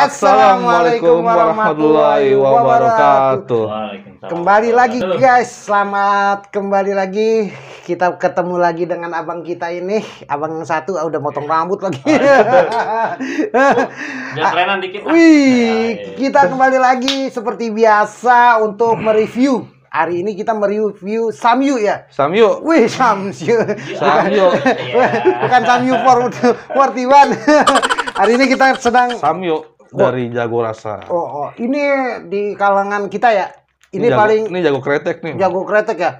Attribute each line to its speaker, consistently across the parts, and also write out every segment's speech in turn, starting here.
Speaker 1: Assalamualaikum warahmatullahi wabarakatuh. Kembali lagi guys, selamat kembali lagi. Kita ketemu lagi dengan abang kita ini, abang yang satu ah, udah motong rambut lagi. Iya. Jangan dikit. Ah. Wih, ya, iya. kita kembali lagi seperti biasa untuk mereview hari ini kita mereview Samyu ya. Samyu. Wih, Samyu. Samyu. Bukan iya. Samyu for 41. hari ini kita sedang Samyu
Speaker 2: dari Jago Rasa. Oh,
Speaker 1: oh, ini di kalangan kita ya.
Speaker 2: Ini, ini jago, paling ini jago kretek nih. Jago kretek ya.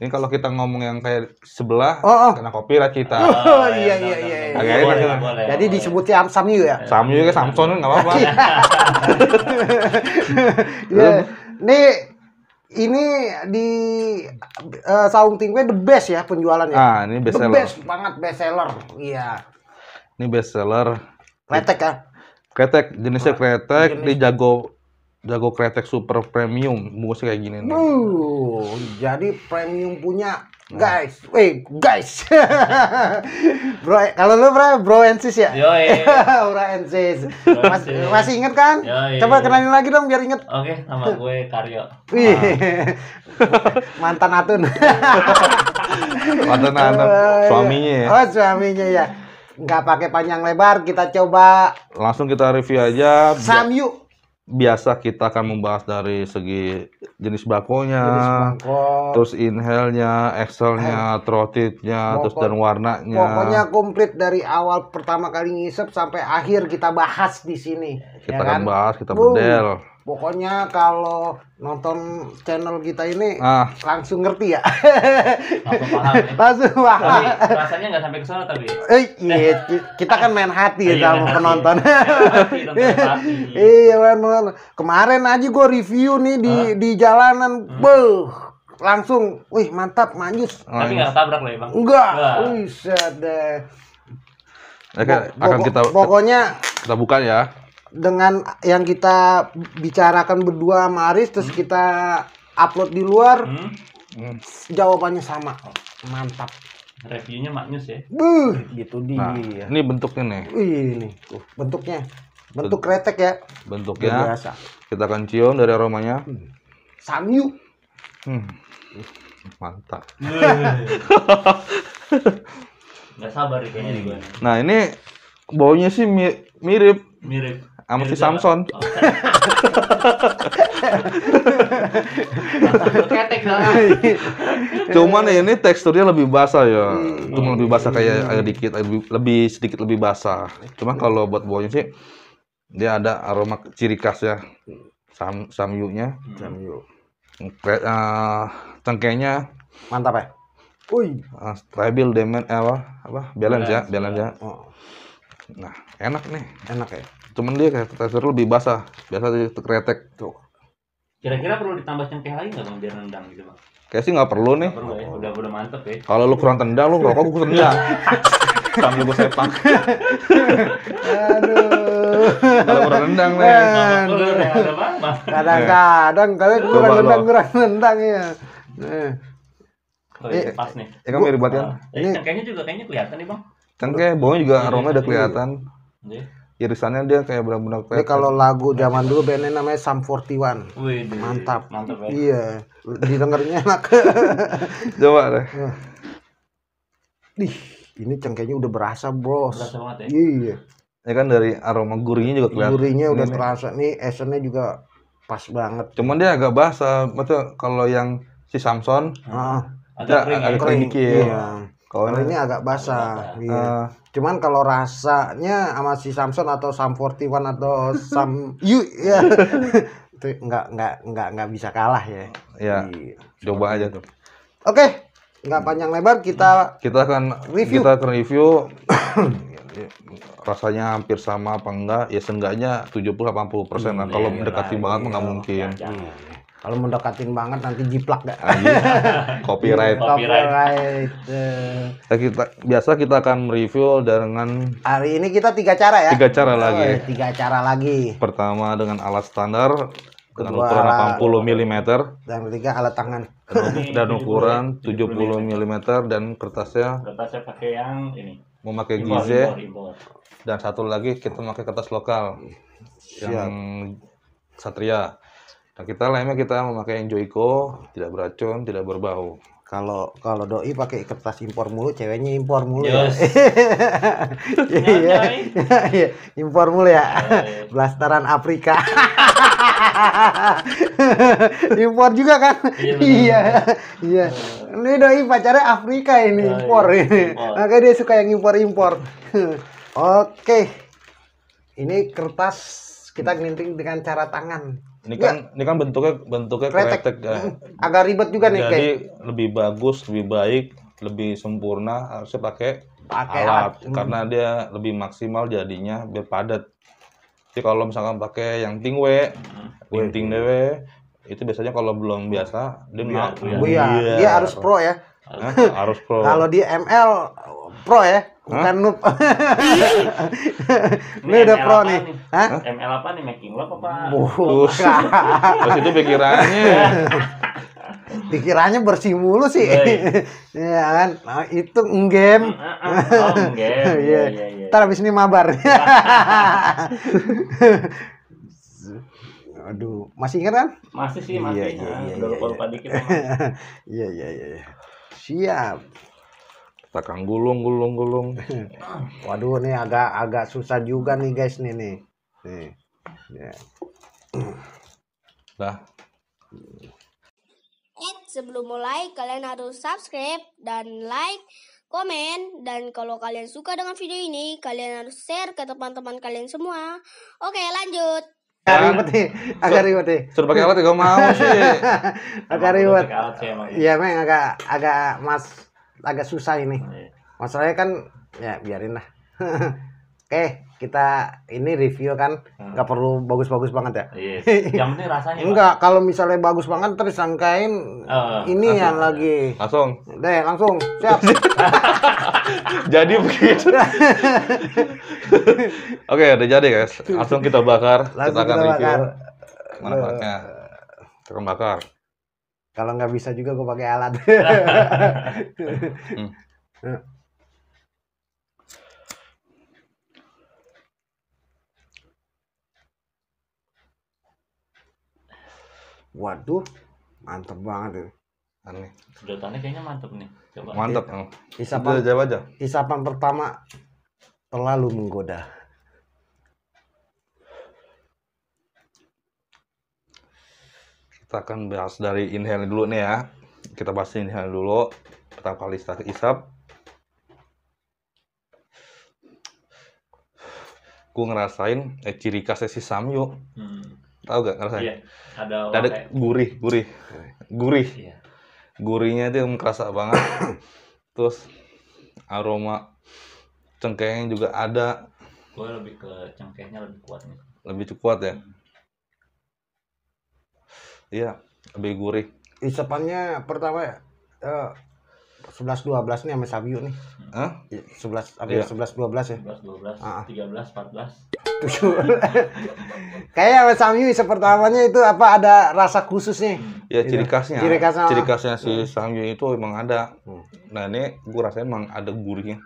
Speaker 2: Ini kalau kita ngomong yang kayak sebelah oh, oh. kena lah kita. Oh, oh, oh, iya iya iya. iya. iya, iya. iya. Agak boleh, enak. Boleh, Jadi boleh. disebutnya Samyu ya. Samyu ke ya, Samson enggak apa-apa. Iya.
Speaker 1: ini di uh, Saung Tingwe the best ya penjualannya. Ah, ini best seller. The best banget best seller. Iya.
Speaker 2: Ini best seller.
Speaker 1: Kretek ya
Speaker 2: kretek jenisnya kretek Jenis. jago jago kretek super premium bungkusnya kayak gini nih.
Speaker 1: Uh, jadi premium punya guys, nah. guys, bro, kalau lu bro, bro ensis ya, yo bro ensis, masih inget kan? Yoi. Coba kenalin lagi dong biar inget. Oke, okay, nama gue Karyo. Wih, mantan Atun.
Speaker 2: mantan Atun, suaminya ya. Oh
Speaker 1: suaminya ya nggak pakai panjang lebar kita coba
Speaker 2: langsung kita review aja samyu biasa kita akan membahas dari segi jenis bakonya, jenis terus inhale-nya, exhale-nya, eh, terus dan warnanya. Pokoknya
Speaker 1: komplit dari awal pertama kali ngisep sampai akhir kita bahas di sini.
Speaker 2: Kita ya akan kan? bahas, kita bedel.
Speaker 1: Pokoknya kalau nonton channel kita ini ah. langsung ngerti ya. Langsung paham. Ya? Langsung paham. rasanya
Speaker 3: nggak sampai ke sana tapi. Eh, iya,
Speaker 1: kita kan main hati ya iya, sama penonton. Iya, main hati Kemarin aja gue review nih di ah. di jalanan, hmm. Beuh langsung, wih mantap, manjus. Oh,
Speaker 2: Tapi nggak tabrak
Speaker 3: loh bang? Enggak, wih
Speaker 1: sadar.
Speaker 2: Oke, akan kita pokoknya kita buka ya
Speaker 1: dengan yang kita bicarakan berdua sama Aris terus hmm. kita upload di luar hmm. Hmm. jawabannya sama
Speaker 2: mantap
Speaker 3: reviewnya maknyus ya
Speaker 1: Buh, gitu nah, dia nah,
Speaker 2: ini bentuknya nih
Speaker 1: ini tuh bentuknya bentuk kretek ya
Speaker 2: bentuknya biasa kita akan cium dari aromanya hmm. samyu hmm. mantap
Speaker 3: nggak sabar ya, kayaknya
Speaker 2: hmm. nah ini baunya sih mirip mirip sama si Samson. Oh, Cuman ya, ini teksturnya lebih basah ya. Hmm. lebih basah kayak agak dikit lebih, lebih sedikit lebih basah. Cuma hmm. kalau buat buahnya sih dia ada aroma ciri khas ya. Hmm. Sam samyunya. Hmm. Samyu. Uh, eh, cengkehnya mantap ya. Woi, uh, stabil ah, demen eh, apa apa balance, ya, balance ya, balance ya. Oh. Nah, enak nih. Enak ya cuman dia kayak tester lebih basah biasa di kretek tuh
Speaker 3: kira-kira perlu ditambah cengkeh lagi nggak bang biar nendang gitu
Speaker 2: bang kayak sih nggak perlu nih perlu
Speaker 3: ya udah udah mantep ya
Speaker 2: kalau lu kurang tendang lu rokok gue tendang sambil gue sepak aduh kalau kurang tendang nih kadang-kadang kadang kurang tendang
Speaker 1: kurang tendang
Speaker 2: ya eh. Oh, iya, eh, pas nih. Ya kan mirip banget kan? Ah,
Speaker 3: ya, Ini cengkehnya juga kayaknya kelihatan nih, Bang.
Speaker 1: Cengkeh, bawahnya
Speaker 2: juga iya, aroma udah iya. kelihatan. Iya irisannya dia kayak benar-benar kayak kalau
Speaker 1: lagu zaman dulu bandnya namanya Sam 41
Speaker 2: Wih, mantap
Speaker 1: mantap ya. iya didengarnya enak
Speaker 2: coba deh ya. Ih, ini cengkehnya udah berasa bro berasa banget ya iya ini kan dari aroma gurihnya juga kelihatan gurihnya udah ini,
Speaker 1: terasa nih esennya juga pas banget
Speaker 2: cuman dia agak basah maksudnya kalau yang si Samson ah, agak, agak kering, agak ya? kering iya. Kalau ini oh,
Speaker 1: agak basah. Iya. Uh, Cuman kalau rasanya sama si Samson atau Sam 41 atau Sam you ya itu nggak nggak nggak nggak bisa kalah ya.
Speaker 2: Iya. iya. Coba aja tuh.
Speaker 1: Oke, okay. nggak panjang lebar kita
Speaker 2: kita akan review. kita akan review rasanya hampir sama apa enggak ya seenggaknya 70 80 persen hmm, nah, kalau iya, mendekati iya, banget nggak mungkin. Ya,
Speaker 1: kalau mendekatin banget nanti jiplak gak? Ah, iya.
Speaker 2: Copyright.
Speaker 1: Copyright.
Speaker 2: Nah, kita, biasa kita akan mereview dengan
Speaker 1: hari ini kita tiga cara ya. Tiga
Speaker 2: cara oh, lagi. tiga cara lagi. Pertama dengan alat standar dengan Kedua ukuran 80 mm dan ketiga alat
Speaker 3: tangan dan ukuran
Speaker 2: 70 mm dan kertasnya
Speaker 3: kertasnya pakai yang ini
Speaker 2: memakai gize dan satu lagi kita pakai kertas lokal Siap. yang satria Nah, kita lainnya kita memakai yang Joico, tidak beracun, tidak berbau. Kalau kalau doi pakai kertas impor mulu, ceweknya impor mulu ya.
Speaker 1: yes. Iya. Iya. iya, impor mulu ya. Blasteran Afrika. impor juga kan? Iya, iya. Iya. Ini doi pacarnya Afrika ini ya, impor. Iya, ini. Makanya dia suka yang impor-impor. Oke. Ini kertas kita glinting dengan cara tangan
Speaker 2: ini kan ya. ini kan bentuknya bentuknya kretek. kretek ya. Agak ribet juga nih Jadi lebih bagus, lebih baik, lebih sempurna harusnya pakai pakai alat, alat. Mm. karena dia lebih maksimal jadinya biar padat. Jadi kalau misalkan pakai yang tingwe, ting dewe, itu biasanya kalau belum biasa dia ya, ya. Dia, dia harus pro ya. harus pro. kalau
Speaker 1: di ML pro ya. Bukan noob. ini udah pro nih.
Speaker 3: Hah? ML apa nih? Making love apa? Bukan. Terus itu pikirannya.
Speaker 1: pikirannya bersih mulu sih. Iya, iya. iya kan? Nah, itu game. Mm, mm, mm. Oh, game. Iya. iya, iya, iya. Ntar habis ini mabar. Aduh, masih ingat kan? Masih sih, masih. Iya, iya, iya, Udah lupa-lupa dikit. Iya, iya, iya. Siap. Takang gulung gulung gulung. Waduh ini agak agak susah juga nih guys nih nih. Nih.
Speaker 2: Yeah. Ya. Dah.
Speaker 1: Eh, sebelum mulai kalian harus subscribe dan like, komen, dan kalau kalian suka dengan video ini kalian harus share ke teman-teman kalian semua. Oke lanjut. Agak ribet nih, agak ribet nih. Suruh pakai alat ya, gak mau sih. agak ribet. Ya. Iya, memang agak agak mas agak susah ini. Oh, iya. Masalahnya kan ya biarin lah. Oke, kita ini review kan hmm. nggak hmm. perlu bagus-bagus banget ya. Yes. Iya. Yang penting
Speaker 3: rasanya. Enggak,
Speaker 1: kalau misalnya bagus banget terus sangkain
Speaker 2: uh, eh, ini langsung. yang lagi. Langsung.
Speaker 1: Deh, langsung. Siap.
Speaker 2: jadi begitu. Oke, udah jadi guys. Langsung kita bakar. Langsung kita akan kita review. Bakar. Manfaatnya. Terbakar. Kalau
Speaker 1: nggak bisa juga gue pakai alat. hmm. Waduh, mantep banget ini. Aneh.
Speaker 3: Sedotannya kayaknya mantep nih. Coba. Mantep. Iya. Isapan, Coba aja.
Speaker 1: Isapan pertama
Speaker 2: terlalu menggoda. Kita akan bahas dari inhale dulu nih ya. Kita bahas inhale dulu. Pertama kali start isap. Gue ngerasain eh, ciri khasnya si Samyo. Hmm. tau gak ngerasain? Iya. Ada, ada gurih, gurih. Gurih. Iya. Gurihnya itu yang kerasa banget. Terus aroma cengkehnya juga ada.
Speaker 3: Gue lebih ke cengkehnya lebih kuat nih.
Speaker 2: Lebih kuat ya? Hmm Iya, lebih gurih.
Speaker 3: Isapannya pertama ya, uh,
Speaker 1: 11 12 nih sama Sabiu nih. Hah? 11 iya, apa ya, iya. 11 12 ya. 11 12, uh-huh. 13 14. Kayak sama Sabiu pertamanya itu apa ada rasa khusus nih? Hmm.
Speaker 2: Ya ciri iya. khasnya. Ciri khasnya, ciri khasnya si hmm. Sabiu itu emang ada. Hmm. Nah, ini gue rasanya emang ada gurihnya.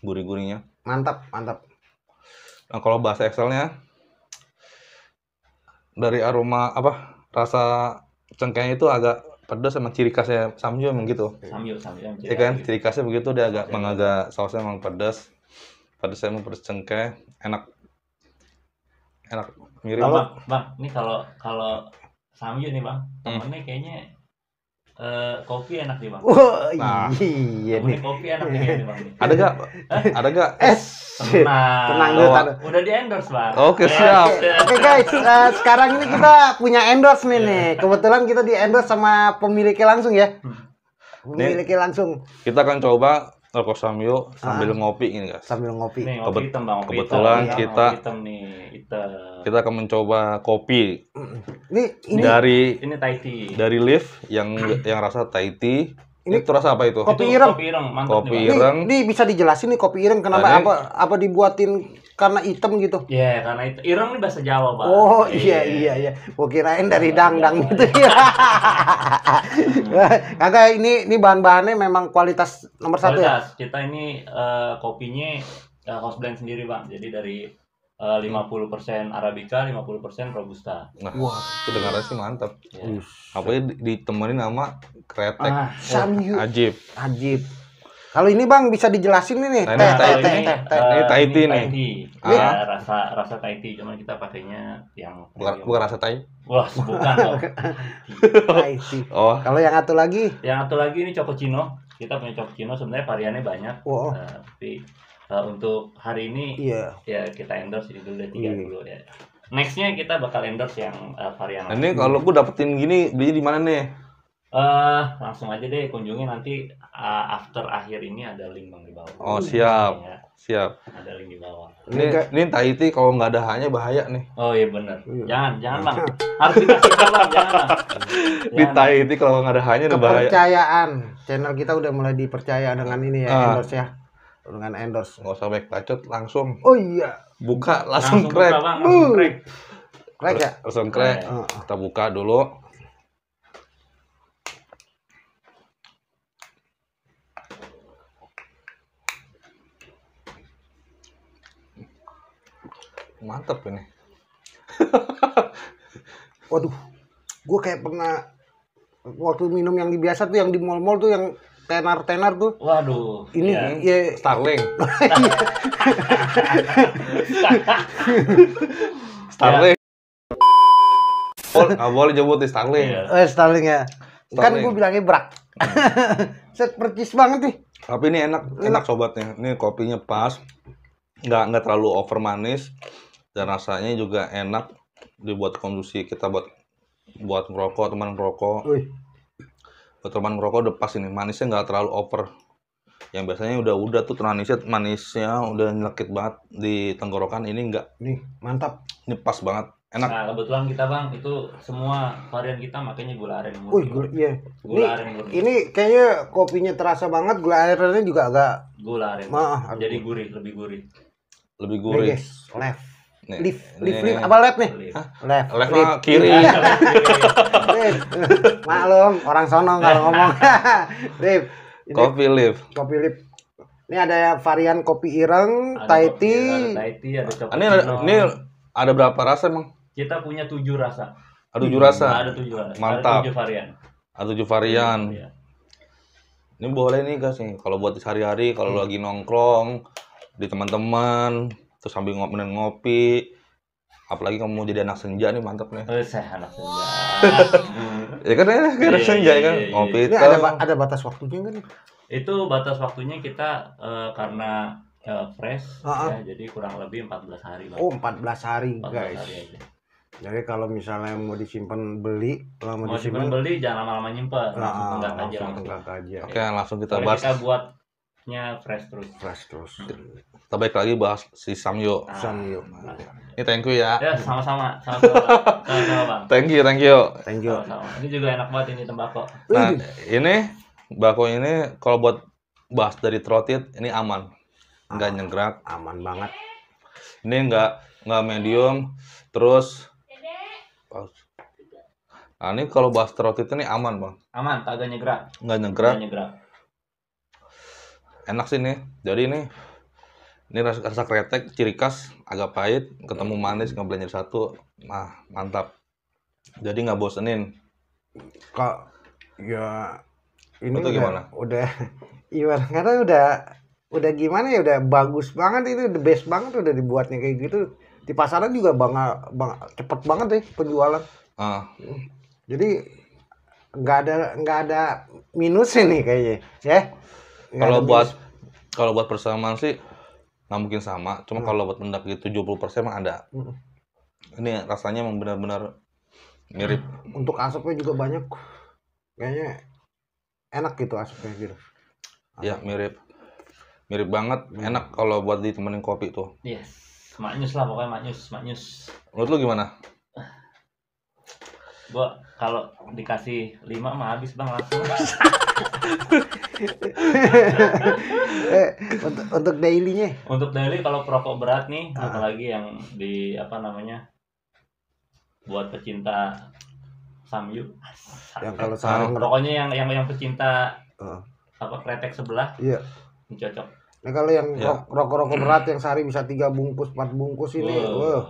Speaker 2: Gurih-gurihnya. Mantap, mantap. Nah, kalau bahasa Excelnya dari aroma apa? rasa cengkehnya itu agak pedas sama ciri khasnya samyu emang gitu. samyu
Speaker 3: samyu Iya kan,
Speaker 2: ciri khasnya begitu dia agak emang agak sausnya emang pedas. Pedasnya emang pedas cengkeh, enak. Enak mirip. Bang,
Speaker 3: bang, ini kalau kalau samyu nih bang, temennya hmm. kayaknya Eh, kopi enak nih bang. Oh nah,
Speaker 2: iya nih.
Speaker 3: Kopi enak nih bang. Ada gak?
Speaker 2: Hah? Ada gak? Es. Tenang. Tenang dulu.
Speaker 3: Udah di endorse bang. Oke okay, siap. Oke
Speaker 1: okay, guys, uh, sekarang ini kita punya endorse nih nih. Kebetulan kita di endorse sama pemiliknya langsung ya. Hmm. Pemiliknya langsung.
Speaker 2: Kita akan coba rokok sambil ah. sambil ngopi ini guys. Sambil ngopi. Nih, ngopi hitam, bang, ngopi kebetulan hitam, kita hitam nih, hitam. kita akan mencoba kopi.
Speaker 3: Ini, ini dari ini Thai tea.
Speaker 2: Dari leaf yang yang rasa Thai tea. Ini, ini terasa apa itu? Kopi ireng. Kopi ireng, Ini, bisa dijelasin nih kopi ireng kenapa apa
Speaker 1: apa dibuatin karena item gitu. Iya, yeah,
Speaker 3: karena itu. Ireng nih bahasa Jawa, Bang. Oh, iya iya iya.
Speaker 1: iya. Gua kirain dari iya, iya, dangdang gitu ya. Kagak ini ini bahan-bahannya memang kualitas nomor satu ya.
Speaker 3: Kita ini uh, kopinya uh, eh, house blend sendiri, Bang. Jadi dari eh, lima uh, 50% arabica, persen robusta.
Speaker 2: Nah, Wah, kedengaran sih mantap. Apa ya ditemenin sama kretek. Ah, oh, ajib. Ajib. Kalau ini Bang bisa dijelasin ini.
Speaker 1: Nah, teh, teh, teh, teh, teh. Ini teh, nih.
Speaker 3: Ini ah. rasa rasa Tahiti cuman kita pakainya yang bukan bukan rasa Thai. Wah, bukan dong. Tahiti. Oh. oh. Kalau yang satu lagi? Yang satu lagi ini Chino. Kita punya Chino sebenarnya variannya banyak. Wow. Uh, oh. eh, tapi uh, untuk hari ini yeah. ya kita endorse ini dulu deh tiga yeah. dulu ya. Nextnya kita bakal endorse yang uh, varian. Nah, ini
Speaker 2: kalau gue dapetin gini beli di mana nih?
Speaker 3: Uh, langsung aja deh kunjungi nanti uh, after akhir ini ada link bang di bawah. Oh siap, ya.
Speaker 2: siap. Ada link di bawah. Ini ini Tahiti kalau nggak ada hanya bahaya nih. Oh iya benar. Iya.
Speaker 3: Jangan jangan bang. Harus kita bang jangan. Di
Speaker 2: Tahiti kalau nggak ada hanya bahaya.
Speaker 1: Kepercayaan. Channel kita udah mulai dipercaya dengan ini ya uh. endorse ya.
Speaker 3: Dengan
Speaker 2: endorse. Nggak usah banyak bacot langsung. Oh iya. Buka langsung, langsung crack. Buka, bang, langsung crack. Crack ya? Langsung crack. Ah, ah. Kita buka dulu mantap ini
Speaker 1: waduh gue kayak pernah waktu minum yang biasa tuh yang di mall-mall tuh yang tenar-tenar tuh.
Speaker 2: Waduh.
Speaker 1: Ini ya, ya
Speaker 2: Starling. Starling. Oh, iya. gak boleh nyebut di iya. oh, Starling. Ya.
Speaker 1: Eh, Starling ya. Starling. Kan gue bilangnya brak. Set percis banget nih.
Speaker 2: Tapi ini enak, enak, enak sobatnya. Ini kopinya pas. Nggak nggak terlalu over manis dan rasanya juga enak dibuat konsumsi kita buat buat merokok teman merokok buat teman merokok udah pas ini manisnya nggak terlalu over yang biasanya udah udah tuh manisnya manisnya udah nyelekit banget di tenggorokan ini enggak nih mantap ini pas banget enak nah
Speaker 3: kebetulan kita bang itu semua varian kita makanya gula aren murni Uy, gula, iya. gula ini, aren murni
Speaker 1: ini kayaknya kopinya terasa banget gula arennya juga agak
Speaker 3: gula aren maaf jadi gurih lebih gurih lebih gurih Oke, left lift, lift, lift, apa lift nih? Lift, lift,
Speaker 2: lift. kiri. lift.
Speaker 1: Maklum, orang sono kalau ngomong. lift.
Speaker 2: kopi lift.
Speaker 1: Kopi lift. Ini ada varian kopi ireng, ada Thai tea. Ada Thai
Speaker 2: tea, ada ah, Ini ada, ini ada berapa rasa emang?
Speaker 3: Kita punya tujuh rasa.
Speaker 2: Ada tujuh rasa. ada tujuh rasa. Mantap. Ada tujuh varian. Ada tujuh varian. Ini boleh nih guys nih, kalau buat sehari-hari, kalau hmm. lagi nongkrong di teman-teman, terus sambil ngop ngopi apalagi kamu mau jadi anak senja nih mantep nih saya anak senja ya kan ya kan anak iya, senja ya iya, kan iya, ngopi itu ada
Speaker 3: ada batas waktunya kan itu batas waktunya kita uh, karena uh, fresh uh -huh. ya, jadi kurang lebih 14 hari lah. oh
Speaker 1: 14 hari 14 guys hari Jadi kalau misalnya mau disimpan beli, kalau mau disimpan beli
Speaker 3: jangan lama-lama nyimpan, nah, langsung, tenggak aja. Oke, langsung kita bahas. Kita buat Nya fresh terus. Fresh terus.
Speaker 2: Kita balik lagi bahas si Samyo. Ah, Samyo. Ini thank you ya. Ya
Speaker 3: sama-sama. Sama-sama.
Speaker 2: Thank you, thank you. Thank you. Sama
Speaker 3: -sama. Ini juga enak banget ini tembakau. Nah
Speaker 2: ini bako ini kalau buat bahas dari trotit ini aman. Enggak aman. Aman banget. Ini enggak enggak medium. Terus. Nah, ini kalau bahas trotit ini aman bang. Aman,
Speaker 3: kagak gak
Speaker 2: Nggak nyegerak. Nggak nyegerak enak sih nih jadi ini ini rasa, rasa kretek ciri khas agak pahit ketemu manis ngeblend jadi satu nah mantap jadi nggak bosenin kok ya ini udah, gimana
Speaker 1: udah ibarat karena udah udah gimana ya udah bagus banget itu the best banget udah dibuatnya kayak gitu di pasaran juga bang, bang cepet banget deh penjualan ah jadi nggak ada nggak ada minus ini kayaknya ya
Speaker 2: kalau buat kalau buat persamaan sih nggak mungkin sama cuma hmm. kalau buat mendaki gitu, 70% mah ada hmm. ini rasanya memang benar-benar mirip
Speaker 1: untuk asapnya juga banyak kayaknya
Speaker 3: enak gitu asapnya gitu
Speaker 2: ya mirip mirip banget hmm. enak kalau buat ditemenin kopi tuh
Speaker 3: yes maknyus lah pokoknya maknyus maknyus
Speaker 2: menurut lu gimana
Speaker 3: gua kalau dikasih lima mah habis bang langsung eh,
Speaker 1: untuk, untuk dailynya
Speaker 3: untuk daily kalau perokok berat nih uh. apalagi yang di apa namanya buat pecinta samyu yang kalau sehari rokoknya yang yang yang pecinta uh. apa kretek sebelah iya yeah. cocok
Speaker 1: nah kalau yang yeah. rokok-rokok berat yang sehari bisa tiga bungkus empat bungkus ini wow. Wow.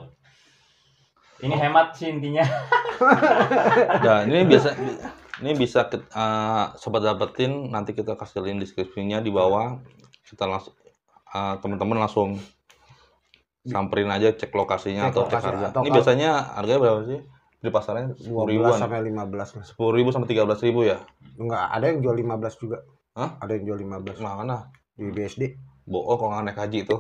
Speaker 3: ini hemat sih intinya
Speaker 2: nah ini biasa ini bisa kita, uh, eh, sobat dapetin nanti kita kasih link deskripsinya di bawah kita langsung uh, teman-teman langsung samperin aja cek lokasinya cek atau lokasi, cek harga atau ini biasanya harganya berapa sih di pasarnya dua ribu sampai lima belas sepuluh ribu sampai tiga belas ribu ya enggak ada yang jual lima belas juga Hah? ada yang jual lima belas mana di BSD bohong kalau nggak naik haji itu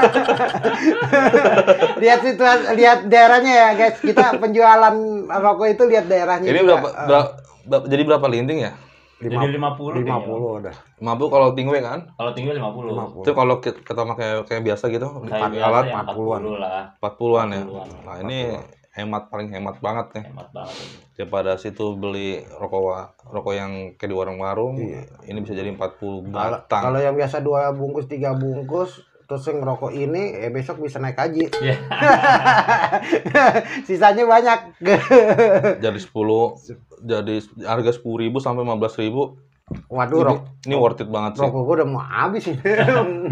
Speaker 2: lihat
Speaker 1: situasi lihat daerahnya ya guys kita penjualan rokok itu lihat daerahnya. Ini berapa, uh,
Speaker 2: berapa jadi berapa linting ya? lima jadi 50 50 udah. 50 kalau tingwe kan? Kalau tingwe lima puluh. Itu kalau kita pakai kayak biasa gitu empat alat 40-an. Ya, empat 40-an ya. nah, ini hemat paling hemat banget nih. Hemat banget. Daripada situ beli rokok rokok yang kayak di warung-warung, iya. ini bisa jadi empat 40 batang. Kalau yang
Speaker 1: biasa dua bungkus, tiga bungkus terus yang ngerokok ini eh besok bisa naik haji yeah. sisanya banyak
Speaker 2: jadi 10 jadi harga 10 ribu sampai 15 ribu Waduh, ini, rok, ini worth it banget sih. Rokok gue udah mau habis ini.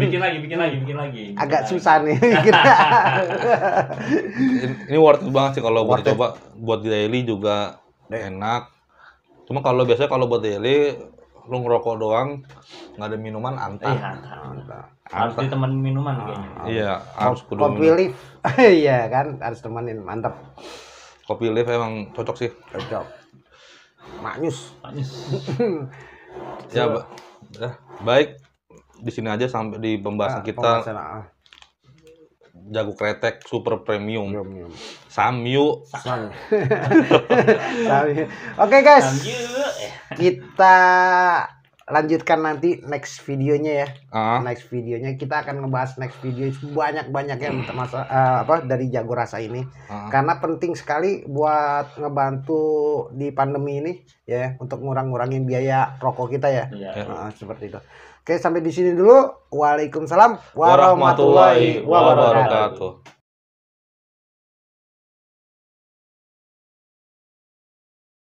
Speaker 3: bikin lagi, bikin lagi, bikin lagi. Bikin Agak lagi.
Speaker 2: susah nih. ini worth it banget sih kalau buat coba buat daily juga enak. Cuma kalau biasanya kalau buat daily lu ngerokok doang nggak ada minuman antah. Iya, antah. Harus ditemenin minuman kayaknya. Ah, iya, harus kudu. Kopi
Speaker 1: lift. Iya kan, harus
Speaker 2: temenin, mantap. Kopi lift emang cocok sih. Cocok. Maknyus. Maknyus. ya, ba ya, baik di sini aja sampai di pembahasan nah, kita pembahasan, ah jago kretek super premium. premium. Ya. Samyu. Sam.
Speaker 1: Samyu. Oke okay, guys. Eh. Kita lanjutkan nanti next videonya ya.
Speaker 2: Uh. Next
Speaker 1: videonya kita akan ngebahas next video banyak-banyak yang termasuk uh, apa dari jago rasa ini. Uh. Karena penting sekali buat ngebantu di pandemi ini ya untuk ngurang-ngurangin biaya rokok kita ya. Yeah. Iya.
Speaker 3: Uh, seperti itu.
Speaker 1: Oke, sampai di sini dulu.
Speaker 3: Waalaikumsalam warahmatullahi wabarakatuh.